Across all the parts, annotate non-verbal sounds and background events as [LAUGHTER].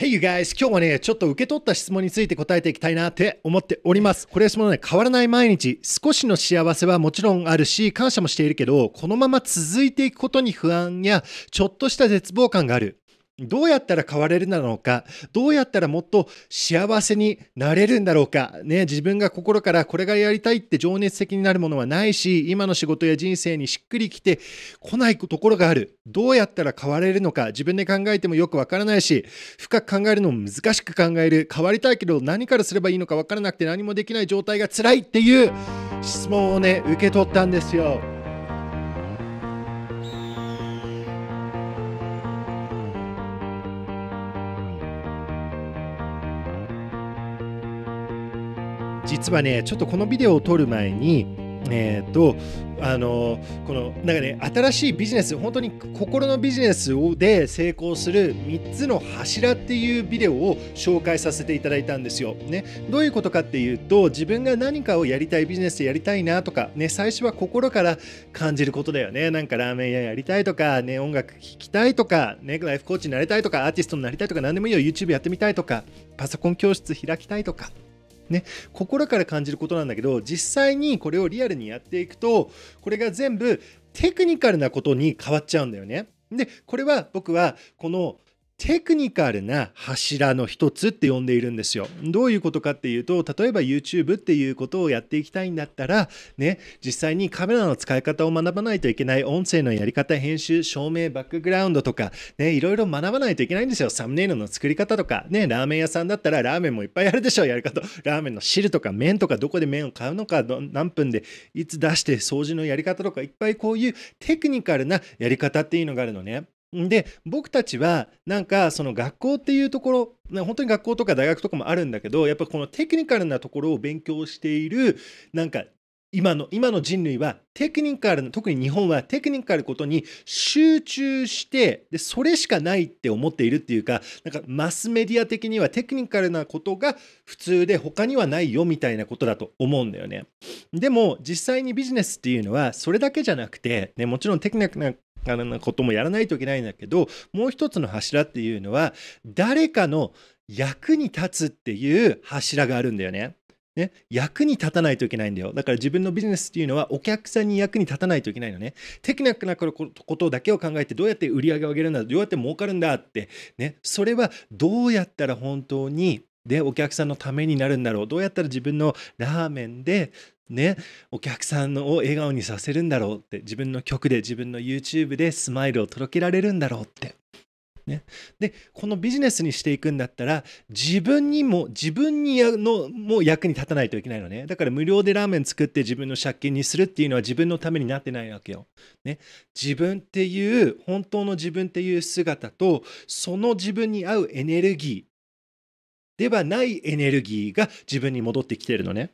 Hey you guys! 今日はね、ちょっと受け取った質問について答えていきたいなって思っております。これそのね、変わらない毎日、少しの幸せはもちろんあるし、感謝もしているけど、このまま続いていくことに不安や、ちょっとした絶望感がある。どうやったら変われるなのか、どうやったらもっと幸せになれるんだろうか、ね、自分が心からこれがやりたいって情熱的になるものはないし、今の仕事や人生にしっくりきてこないところがある。どうやったら変われるのか、自分で考えてもよくわからないし、深く考えるのも難しく考える。変わりたいけど何からすればいいのかわからなくて何もできない状態が辛いっていう質問をね、受け取ったんですよ。実はねちょっとこのビデオを撮る前にえーと、あのこのなんかね新しいビジネス本当に心のビジネスで成功する3つの柱っていうビデオを紹介させていただいたんですよ。ね、どういうことかっていうと自分が何かをやりたいビジネスでやりたいなとか、ね、最初は心から感じることだよねなんかラーメン屋やりたいとか、ね、音楽聴きたいとか、ね、ライフコーチになりたいとかアーティストになりたいとか何でもいいよ YouTube やってみたいとかパソコン教室開きたいとか。ね、心から感じることなんだけど実際にこれをリアルにやっていくとこれが全部テクニカルなことに変わっちゃうんだよね。でこれは僕はこのテクニカルな柱の一つって呼んでいるんですよ。どういうことかっていうと、例えば YouTube っていうことをやっていきたいんだったら、ね、実際にカメラの使い方を学ばないといけない、音声のやり方、編集、照明、バックグラウンドとか、ね、いろいろ学ばないといけないんですよ。サムネイルの作り方とか、ね、ラーメン屋さんだったらラーメンもいっぱいあるでしょ、やり方。ラーメンの汁とか麺とか、どこで麺を買うのか、何分でいつ出して、掃除のやり方とか、いっぱいこういうテクニカルなやり方っていうのがあるのね。で僕たちはなんかその学校っていうところ本当に学校とか大学とかもあるんだけどやっぱこのテクニカルなところを勉強しているなんか今の今の人類はテクニカルな特に日本はテクニカルことに集中してでそれしかないって思っているっていうかなんかマスメディア的にはテクニカルなことが普通で他にはないよみたいなことだと思うんだよねでも実際にビジネスっていうのはそれだけじゃなくて、ね、もちろんテクニなあのこともやらないといけないんだけどもう一つの柱っていうのは誰かの役に立つっていう柱があるんだよね。ね、役に立たないといけないんだよ。だから自分のビジネスっていうのはお客さんに役に立たないといけないのね。テクニックなことだけを考えてどうやって売り上げを上げるんだ、どうやって儲かるんだって、ね、それはどうやったら本当にでお客さんのためになるんだろうどうやったら自分のラーメンでね、お客さんを笑顔にさせるんだろうって自分の曲で自分の YouTube でスマイルを届けられるんだろうって、ね、でこのビジネスにしていくんだったら自分にも自分にやのも役に立たないといけないのねだから無料でラーメン作って自分の借金にするっていうのは自分のためになってないわけよ、ね、自分っていう本当の自分っていう姿とその自分に合うエネルギーではないエネルギーが自分に戻ってきてるのね。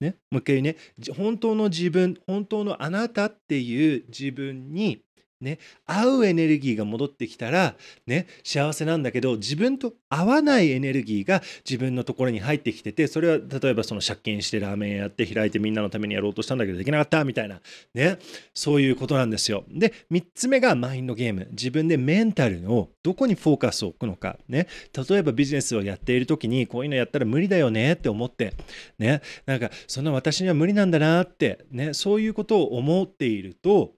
ね、もう一回ね、本当の自分、本当のあなたっていう自分にね、合うエネルギーが戻ってきたら、ね、幸せなんだけど、自分と合わないエネルギーが自分のところに入ってきてて、それは例えばその借金してラーメンやって開いてみんなのためにやろうとしたんだけどできなかったみたいな、ね、そういうことなんですよ。で、3つ目がマインドゲーム。自分でメンタルをどこにフォーカスを置くのか。ね、例えばビジネスをやっている時に、こういうのやったら無理だよねって思って、ね、なんか、そんな私には無理なんだなって、ね、そういうことを思っていると、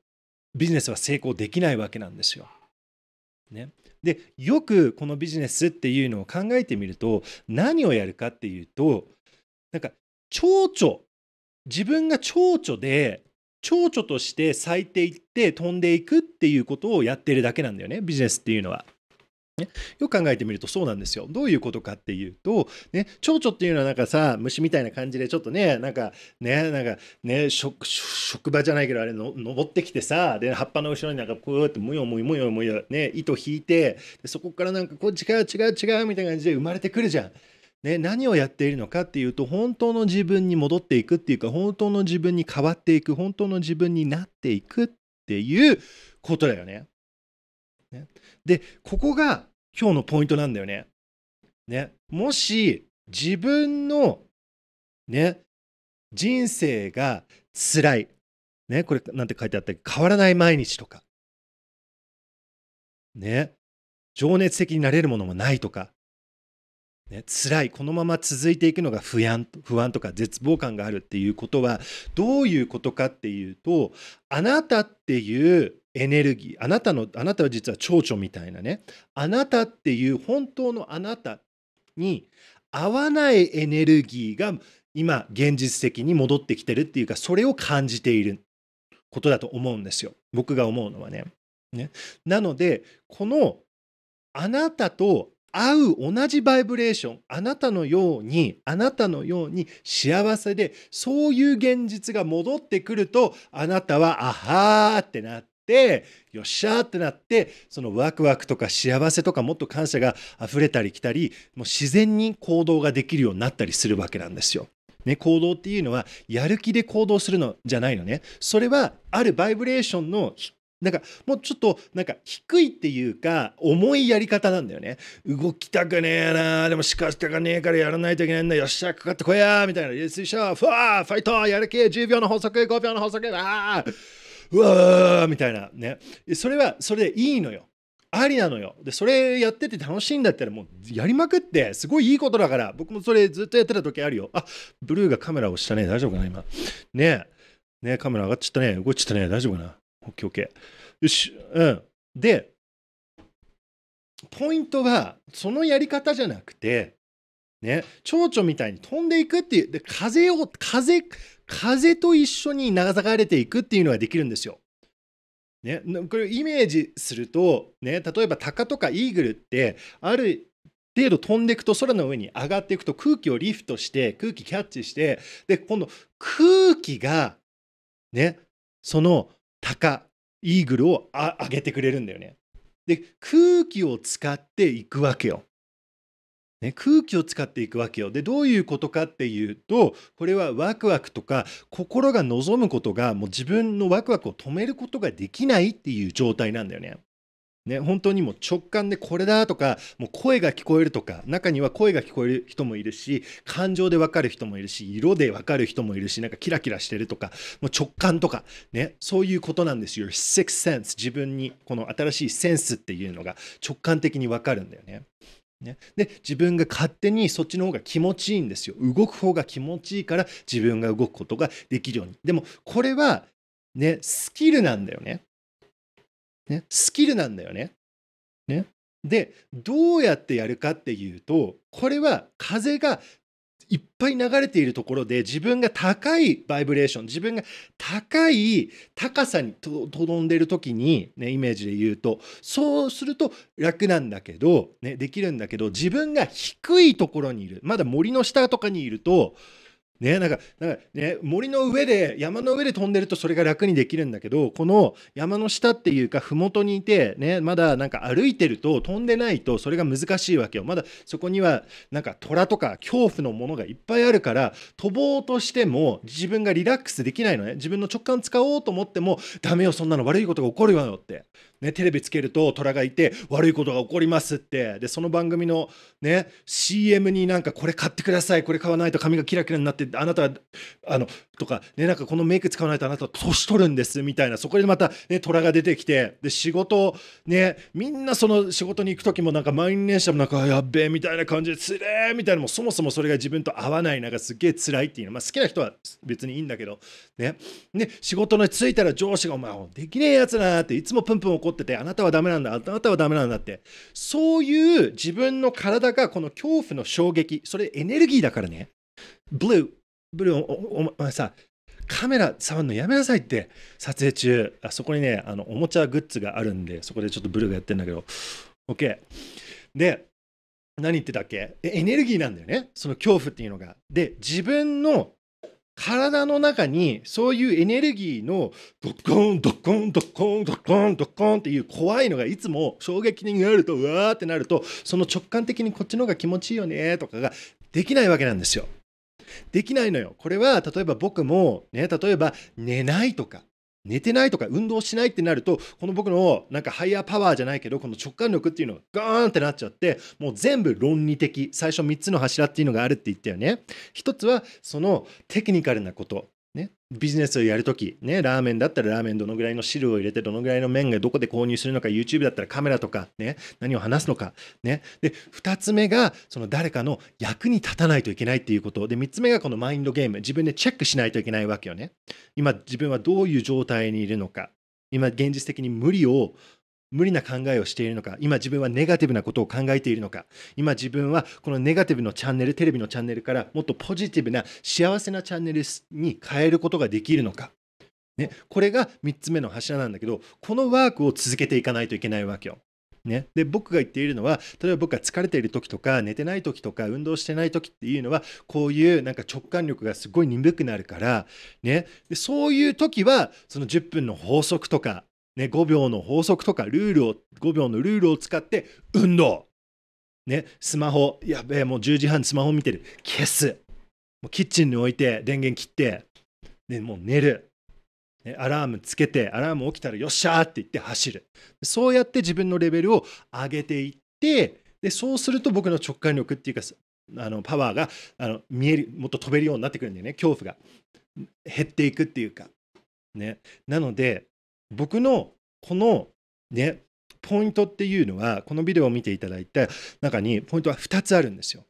ビジネスは成功できないわけなんですよ。ね、でよくこのビジネスっていうのを考えてみると何をやるかっていうとなんか蝶々自分が蝶々で蝶々として咲いていって飛んでいくっていうことをやってるだけなんだよねビジネスっていうのは。ね、よく考えてみるとそうなんですよ。どういうことかっていうと、ね、蝶々っていうのはなんかさ、虫みたいな感じでちょっとね、なんかね、なんかね、職職場じゃないけどあれの、登ってきてさ、で、葉っぱの後ろになんかこうやってもよもよもよもよ、ね、糸引いて、そこからなんかこう違う違う違うみたいな感じで生まれてくるじゃん。ね、何をやっているのかっていうと本当の自分に戻っていくっていうか本当の自分に変わっていく本当の自分になっていくっていうことだよね。ね、で、ここが今日のポイントなんだよね。ねもし自分の、ね、人生が辛い、ね、これなんて書いてあったっけ変わらない毎日とか、ね、情熱的になれるものもないとかね、辛いこのまま続いていくのが不安不安とか絶望感があるっていうことはどういうことかっていうとあなたっていうエネルギーあなたのあなたは実は蝶々みたいなねあなたっていう本当のあなたに合わないエネルギーが今現実的に戻ってきてるっていうかそれを感じていることだと思うんですよ僕が思うのはね。ねなのでこのあなたと合う同じバイブレーションあなたのようにあなたのように幸せでそういう現実が戻ってくるとあなたはあはーってなってよっしゃーってなってそのワクワクとか幸せとかもっと感謝が溢れたりきたりもう自然に行動ができるようになったりするわけなんですよ。ね、行動っていうのはやる気で行動するのじゃないのね。それはあるバイブレーションのなんかもうちょっとなんか低いっていうか重いやり方なんだよね。動きたくねえなでもしかしたかねえからやらないといけないんだよっしゃかかってこいやみたいな。よししフふわファイトやる気10秒の法則5秒の法則あうわーみたいなね。それはそれでいいのよ。ありなのよ。で、それやってて楽しいんだったら、もうやりまくって、すごいいいことだから、僕もそれずっとやってた時あるよ。あ、ブルーがカメラをしたね。大丈夫かな、今。ねえ。ねえ、カメラ上がっちゃったね。動いちゃったね。大丈夫かな。オッケー。よし、うん。で、ポイントは、そのやり方じゃなくて、ね、蝶々みたいに飛んでいくっていう、で風を、風、風と一緒に流されていくっていうのができるんですよ。ね、これイメージすると、ね、例えばタカとかイーグルってある程度飛んでいくと空の上に上がっていくと空気をリフトして空気キャッチしてで今度空気がねその鷹イーグルをあ上げてくれるんだよね。で空気を使っていくわけよ。ね、空気を使っていくわけよ。でどういうことかっていうとこれはワクワクとか心が望むことがもう自分のワクワクを止めることができないっていう状態なんだよね。ね、本当にもう直感でこれだとかもう声が聞こえるとか中には声が聞こえる人もいるし感情で分かる人もいるし色で分かる人もいるしなんかキラキラしてるとかもう直感とか、ね、そういうことなんですよ。Sixth sense 自分にこの新しいセンスっていうのが直感的に分かるんだよね。ね、で自分が勝手にそっちの方が気持ちいいんですよ動く方が気持ちいいから自分が動くことができるようにでもこれはねスキルなんだよねね、スキルなんだよね。ね。で、どうやってやるかっていうと、これは風がいっぱい流れているところで自分が高いバイブレーション自分が高い高さにとどんでる時に、ね、イメージで言うとそうすると楽なんだけど、ね、できるんだけど自分が低いところにいるまだ森の下とかにいるとね、なんかなんか、ね、森の上で山の上で飛んでるとそれが楽にできるんだけどこの山の下っていうか麓にいて、ね、まだなんか歩いてると飛んでないとそれが難しいわけよまだそこにはなんか虎とか恐怖のものがいっぱいあるから飛ぼうとしても自分がリラックスできないのね自分の直感使おうと思ってもダメよそんなの悪いことが起こるわよってね、テレビつけると虎がいて悪いことが起こりますってでその番組の、ね、CM になんかこれ買ってくださいこれ買わないと髪がキラキラになってあなたあのとか,、ね、なんかこのメイク使わないとあなた年取るんですみたいなそこでまた、ね、虎が出てきてで仕事、ね、みんなその仕事に行く時もなんか満員電車もやっべえみたいな感じでつれえみたいなもそもそもそれが自分と合わないなんかすげえ辛いっていうの、まあ、好きな人は別にいいんだけどねね仕事に就いたら上司が「お前できねえやつな」っていつもプンプン怒ってっててあなたはダメなんだあなたはダメなんだってそういう自分の体がこの恐怖の衝撃それエネルギーだからねブルーブルーお前さカメラ触るのやめなさいって撮影中あそこにねあのおもちゃグッズがあるんでそこでちょっとブルーがやってんだけど OK で何言ってたっけエネルギーなんだよねその恐怖っていうのがで自分の体の中にそういうエネルギーのドッコンドッコンドッコンドッコンドッコンっていう怖いのがいつも衝撃になるとうわーってなるとその直感的にこっちの方が気持ちいいよねとかができないわけなんですよ。できないのよ。これは例えば僕もね例えば寝ないとか寝てないとか運動しないってなるとこの僕のなんかハイヤーパワーじゃないけどこの直感力っていうのがガーンってなっちゃってもう全部論理的最初3つの柱っていうのがあるって言ったよね一つはそのテクニカルなことね、ビジネスをやるとき、ね、ラーメンだったらラーメンどのぐらいの汁を入れて、どのぐらいの麺がどこで購入するのか、YouTube だったらカメラとか、ね、何を話すのか、ね。で、2つ目が、その誰かの役に立たないといけないということ。で、3つ目がこのマインドゲーム。自分でチェックしないといけないわけよね。今、自分はどういう状態にいるのか。今、現実的に無理を無理な考えをしているのか今自分はネガティブなことを考えているのか今自分はこのネガティブのチャンネルテレビのチャンネルからもっとポジティブな幸せなチャンネルに変えることができるのか、ね、これが3つ目の柱なんだけどこのワークを続けていかないといけないわけよ。ね、で僕が言っているのは例えば僕が疲れている時とか寝てない時とか運動してない時っていうのはこういうなんか直感力がすごい鈍くなるから、ね、でそういう時はその10分の法則とかね、5秒の法則とかルールを、5秒のルールを使って運動。ね、スマホ、やべえ、もう10時半スマホ見てる。消す。もうキッチンに置いて電源切って、もう寝る。ね、アラームつけて、アラーム起きたらよっしゃーって言って走る。そうやって自分のレベルを上げていって、でそうすると僕の直感力っていうか、あのパワーがあの見える、もっと飛べるようになってくるんだよね、恐怖が。減っていくっていうか。ね、なので、僕のこのね、ポイントっていうのは、このビデオを見ていただいた中に、ポイントは2つあるんですよ。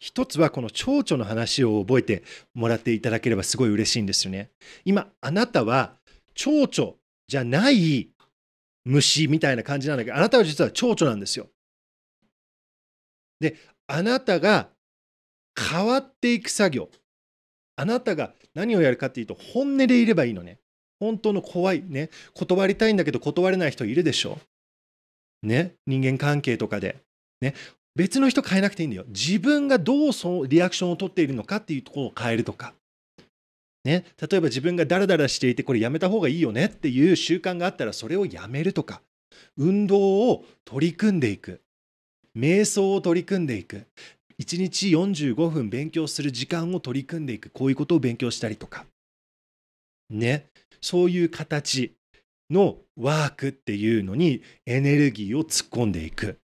一つはこの蝶々の話を覚えてもらっていただければすごい嬉しいんですよね。今、あなたは蝶々じゃない虫みたいな感じなんだけど、あなたは実は蝶々なんですよ。で、あなたが変わっていく作業。あなたが何をやるかっていうと、本音でいればいいのね。本当の怖いね断りたいんだけど断れない人いるでしょね人間関係とかでね別の人変えなくていいんだよ自分がどうそのリアクションをとっているのかっていうところを変えるとかね、例えば自分がダラダラしていてこれやめた方がいいよねっていう習慣があったらそれをやめるとか運動を取り組んでいく瞑想を取り組んでいく1日45分勉強する時間を取り組んでいくこういうことを勉強したりとかねそういう形のワークっていうのにエネルギーを突っ込んでいく。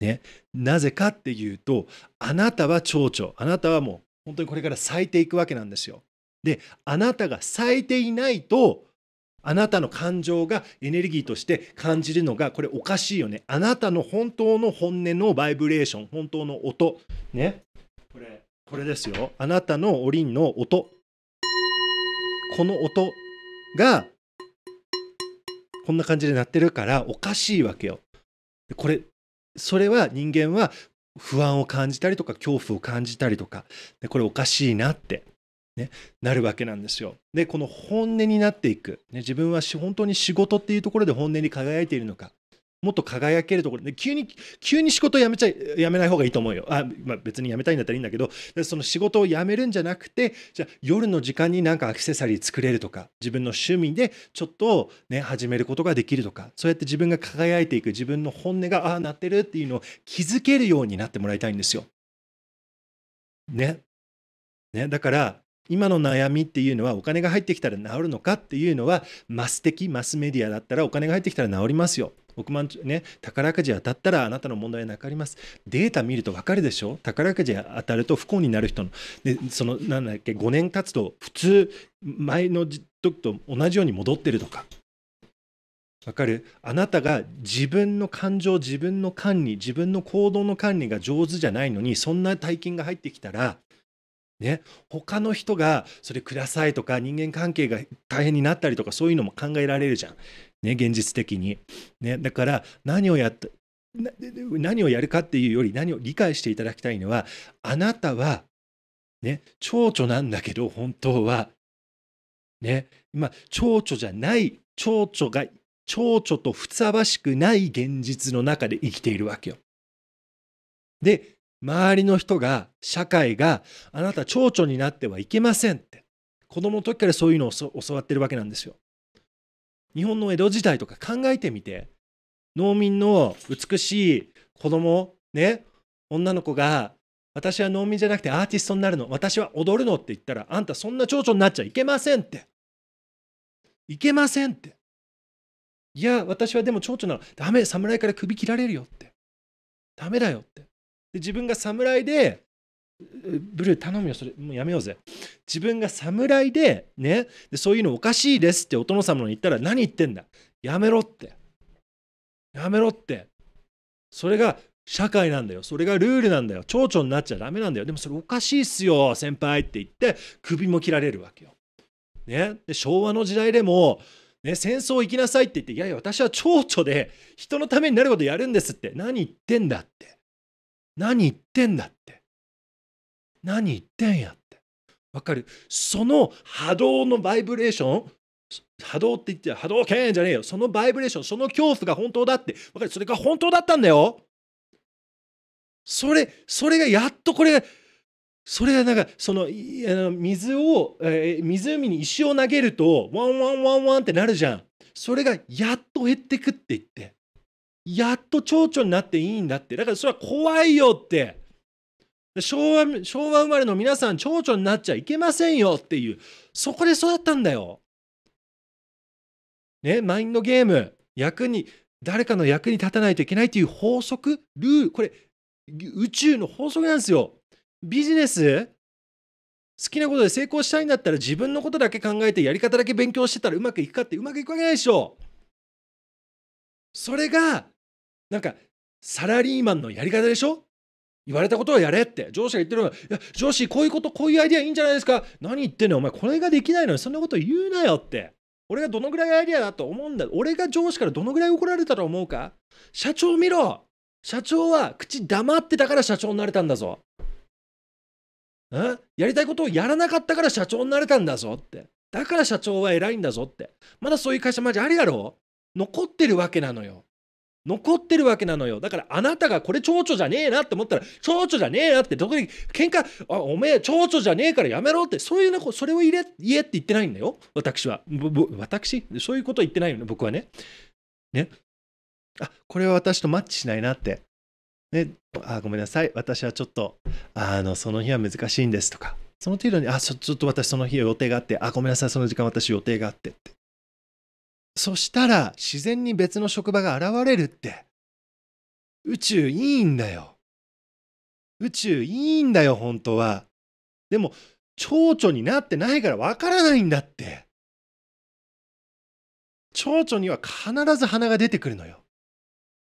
ね、なぜかっていうとあなたは蝶々あなたはもう本当にこれから咲いていくわけなんですよ。であなたが咲いていないとあなたの感情がエネルギーとして感じるのがこれおかしいよね。あなたの本当の本音のバイブレーション、本当の音。ね。これ、これですよ。あなたのおりんの音。この音がこんな感じで鳴ってるからおかしいわけよ。これそれは人間は不安を感じたりとか恐怖を感じたりとかでこれおかしいなって、ね、なるわけなんですよ。でこの本音になっていく、ね、自分は本当に仕事っていうところで本音に輝いているのかもっと輝けるところで急に急に仕事を辞めちゃ辞めない方がいいと思うよあ、まあ、別に辞めたいんだったらいいんだけどその仕事を辞めるんじゃなくてじゃ夜の時間になんかアクセサリー作れるとか自分の趣味でちょっと、ね、始めることができるとかそうやって自分が輝いていく自分の本音がああなってるっていうのを気づけるようになってもらいたいんですよ。ね。ねだから今の悩みっていうのはお金が入ってきたら治るのかっていうのはマス的マスメディアだったらお金が入ってきたら治りますよ億万ね、宝くじ当たったらあなたの問題はなくなります。データ見ると分かるでしょ宝くじ当たると不幸になる人の。で、その、なんだっけ、5年経つと、普通、前の時と同じように戻ってるとか。わかるあなたが自分の感情、自分の管理、自分の行動の管理が上手じゃないのに、そんな大金が入ってきたら、ね、他の人がそれくださいとか人間関係が大変になったりとかそういうのも考えられるじゃん。ね、現実的に。ね、だから何をやった何をやるかっていうより何を理解していただきたいのはあなたはね蝶々なんだけど本当はね今蝶々じゃない蝶々が蝶々とふさわしくない現実の中で生きているわけよ。で周りの人が社会があなた蝶々になってはいけませんって子供の時からそういうのを教わってるわけなんですよ。日本の江戸時代とか考えてみて農民の美しい子供ね女の子が私は農民じゃなくてアーティストになるの私は踊るのって言ったらあんたそんな蝶々になっちゃいけませんっていけませんっていや私はでも蝶々なのダメ侍から首切られるよってダメだよってで自分が侍でブルー頼むよそれもうやめようぜ自分が侍でねでそういうのおかしいですってお殿様に言ったら何言ってんだやめろってやめろってそれが社会なんだよそれがルールなんだよ蝶々になっちゃダメなんだよでもそれおかしいっすよ先輩って言って首も切られるわけよ、ね、で昭和の時代でもね、戦争行きなさいって言って、いやいや、私は蝶々で人のためになることやるんですって、何言ってんだって。何言ってんだって。何言ってんやってわかるその波動のバイブレーション波動って言って波動けんじゃねえよそのバイブレーションその恐怖が本当だってわかるそれが本当だったんだよそれそれがやっとこれそれがなんかその水を、えー、湖に石を投げるとワンワンワンワンってなるじゃんそれがやっと減ってくって言ってやっと蝶々になっていいんだってだからそれは怖いよって昭和昭和生まれの皆さん蝶々になっちゃいけませんよっていうそこで育ったんだよ。ねマインドゲーム役に誰かの役に立たないといけないという法則ルールこれ宇宙の法則なんですよ。ビジネス好きなことで成功したいんだったら自分のことだけ考えてやり方だけ勉強してたらうまくいくかってうまくいくわけないでしょ。それがなんかサラリーマンのやり方でしょ言われたことをやれって上司が言ってるのいや上司こういうことこういうアイデアいいんじゃないですか何言ってんのお前これができないのにそんなこと言うなよ」って俺がどのぐらいアイデアだと思うんだ俺が上司からどのぐらい怒られたと思うか社長見ろ社長は口黙ってたから社長になれたんだぞんやりたいことをやらなかったから社長になれたんだぞってだから社長は偉いんだぞってまだそういう会社マジあるやろ残ってるわけなのよ残ってるわけなのよ。だからあなたがこれ蝶々じゃねえなって思ったら、蝶々じゃねえなって、どこに喧嘩、あ、おめえ蝶々じゃねえからやめろって、そういうのそれを言えって言ってないんだよ。私は。私そういうこと言ってないよね、僕はね。ね。あ、これは私とマッチしないなって。ね、あ、ごめんなさい。私はちょっと、あの、その日は難しいんですとか。その程度に、あ、ちょっと私その日予定があって、あ、ごめんなさい、その時間私予定があってって。そしたら自然に別の職場が現れるって。宇宙いいんだよ。宇宙いいんだよ、本当は。でも、蝶々になってないからわからないんだって。蝶々には必ず鼻が出てくるのよ。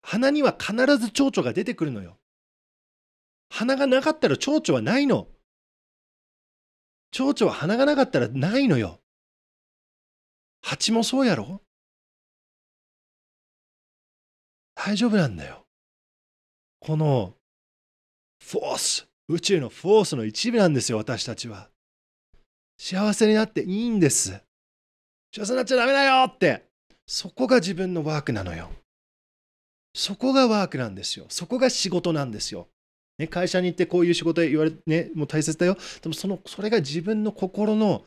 鼻には必ず蝶々が出てくるのよ。鼻がなかったら蝶々はないの。蝶々は鼻がなかったらないのよ。蜂もそうやろ大丈夫なんだよ。このフォース、宇宙のフォースの一部なんですよ、私たちは。幸せになっていいんです。幸せになっちゃダメだよって。そこが自分のワークなのよ。そこがワークなんですよ。そこが仕事なんですよ。ね、会社に行ってこういう仕事で言われね、もう大切だよ。でもその、それが自分の心の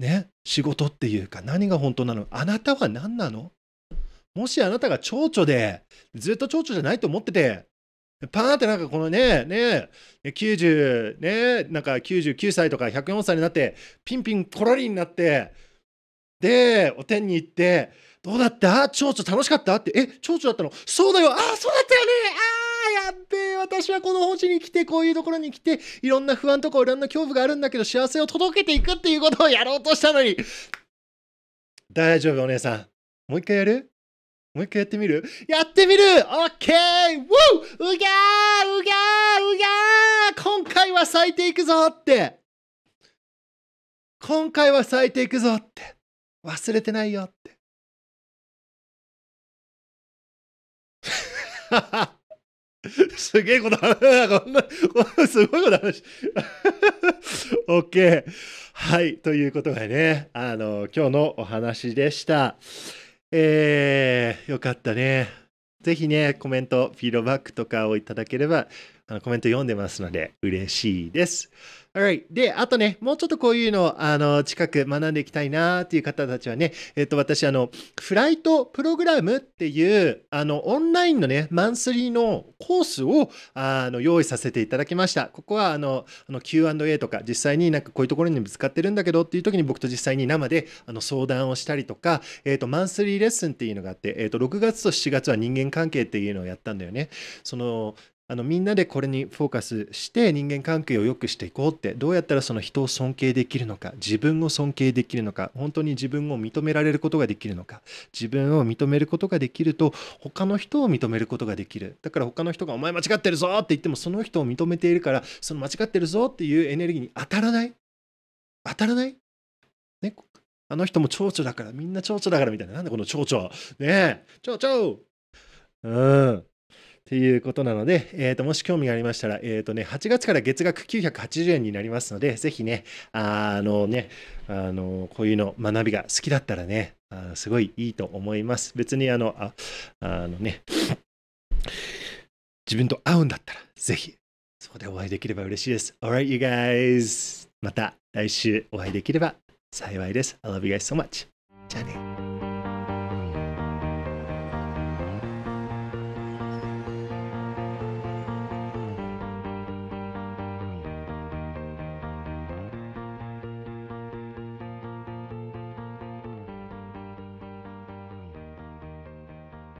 ね、仕事っていうか、何が本当なのあなたは何なのもしあなたが蝶々で、ずっと蝶々じゃないと思ってて、パーンってなんかこのね、ね、90、ね、なんか99歳とか104歳になって、ピンピンコロリになって、で、お天に行って、どうだった蝶々楽しかったって、え、蝶々だったのそうだよああ、そうだったよねああ、やっべえ私はこの星に来て、こういうところに来て、いろんな不安とかいろんな恐怖があるんだけど、幸せを届けていくっていうことをやろうとしたのに大丈夫、お姉さん。もう一回やるもう一回やってみるやってみるオッケーウーうぎゃーうぎゃーうぎゃー今回は咲いていくぞって今回は咲いていくぞって忘れてないよって [LAUGHS] すげえこと話こんな、すごいこと話 OK。[LAUGHS] はい。ということでね、あの、今日のお話でした。えー、よかったね。ぜひね、コメント、フィードバックとかをいただければあコメント読んでますので嬉しいです。Alright. で、あとね、もうちょっとこういうのを、あの、近く学んでいきたいなっていう方たちはね、えっと、私、あの、フライトプログラムっていう、あの、オンラインのね、マンスリーのコースを、あの、用意させていただきました。ここは、あの、あの Q&A とか、実際になんかこういうところにぶつかってるんだけどっていう時に僕と実際に生で、あの、相談をしたりとか、えっと、マンスリーレッスンっていうのがあって、えっと、6月と7月は人間関係っていうのをやったんだよね。その、あのみんなでこれにフォーカスして人間関係を良くしていこうってどうやったらその人を尊敬できるのか自分を尊敬できるのか本当に自分を認められることができるのか自分を認めることができると他の人を認めることができるだから他の人が「お前間違ってるぞ!」って言ってもその人を認めているからその間違ってるぞっていうエネルギーに当たらない当たらない、ね、あの人も蝶々だからみんな蝶々だからみたいななんでこの蝶々ねえ蝶々うんということなので、えー、ともし興味がありましたら、えーとね、8月から月額980円になりますので、ぜひね、あのね、あのこういうの学びが好きだったらね、あすごいいいと思います。別にあの、ああのね、自分と会うんだったら、ぜひ、そこでお会いできれば嬉しいです。Alright, you guys! また来週お会いできれば幸いです。I love you guys so much. じゃあね。